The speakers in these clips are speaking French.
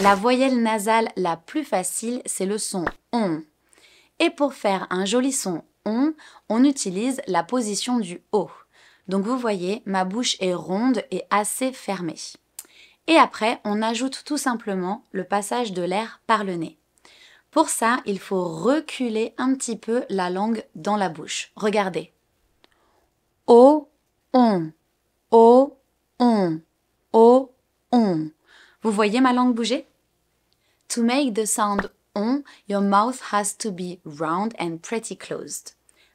La voyelle nasale la plus facile, c'est le son on. Et pour faire un joli son on, on utilise la position du O. Donc vous voyez, ma bouche est ronde et assez fermée. Et après, on ajoute tout simplement le passage de l'air par le nez. Pour ça, il faut reculer un petit peu la langue dans la bouche. Regardez. O, on. O, on. Vous voyez ma langue bouger To make the sound on, your mouth has to be round and pretty closed.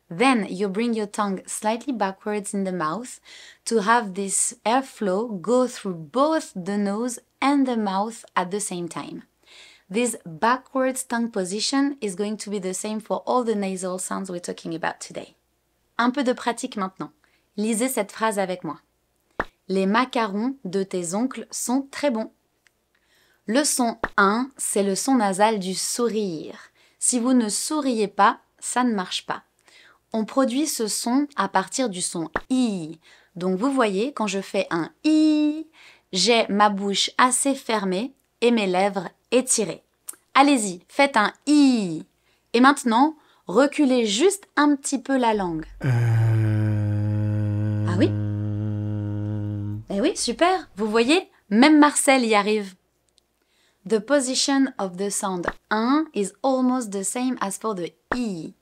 Then you bring your tongue slightly backwards in the mouth to have this airflow go through both the nose and the mouth at the same time. This backwards tongue position is going to be the same for all the nasal sounds we're talking about today. Un peu de pratique maintenant. Lisez cette phrase avec moi. Les macarons de tes oncles sont très bons. Le son 1, c'est le son nasal du sourire. Si vous ne souriez pas, ça ne marche pas. On produit ce son à partir du son i. Donc vous voyez, quand je fais un i, j'ai ma bouche assez fermée et mes lèvres étirées. Allez-y, faites un i. Et maintenant, reculez juste un petit peu la langue. Euh. Ah oui Eh oui, super. Vous voyez, même Marcel y arrive. The position of the sound 1 is almost the same as for the i.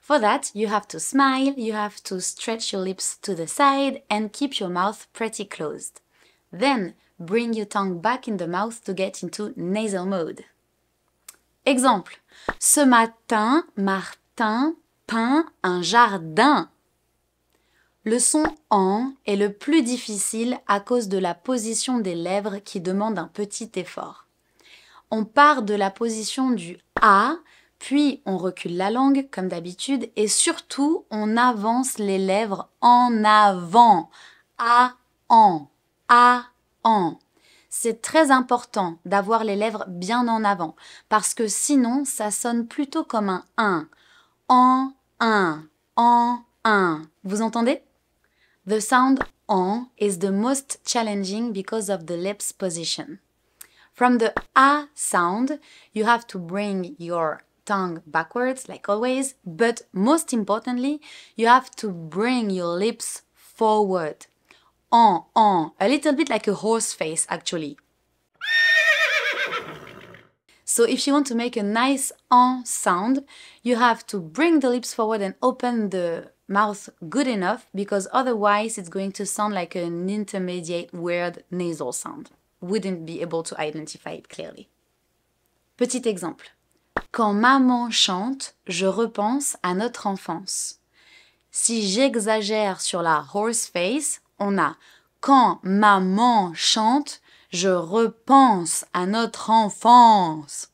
For that, you have to smile, you have to stretch your lips to the side and keep your mouth pretty closed. Then, bring your tongue back in the mouth to get into nasal mode. Exemple. Ce matin, Martin peint un jardin. Le son en est le plus difficile à cause de la position des lèvres qui demande un petit effort on part de la position du A, puis on recule la langue comme d'habitude et surtout on avance les lèvres en avant. A, en, A, en. C'est très important d'avoir les lèvres bien en avant parce que sinon ça sonne plutôt comme un 1. En, un, en, un. Vous entendez The sound en is the most challenging because of the lips position. From the A sound, you have to bring your tongue backwards, like always, but most importantly, you have to bring your lips forward. On, on, a little bit like a horse face actually. So if you want to make a nice on sound, you have to bring the lips forward and open the mouth good enough because otherwise it's going to sound like an intermediate weird nasal sound. wouldn't be able to identify it clearly. Petit exemple. Quand maman chante, je repense à notre enfance. Si j'exagère sur la horse face, on a quand maman chante, je repense à notre enfance.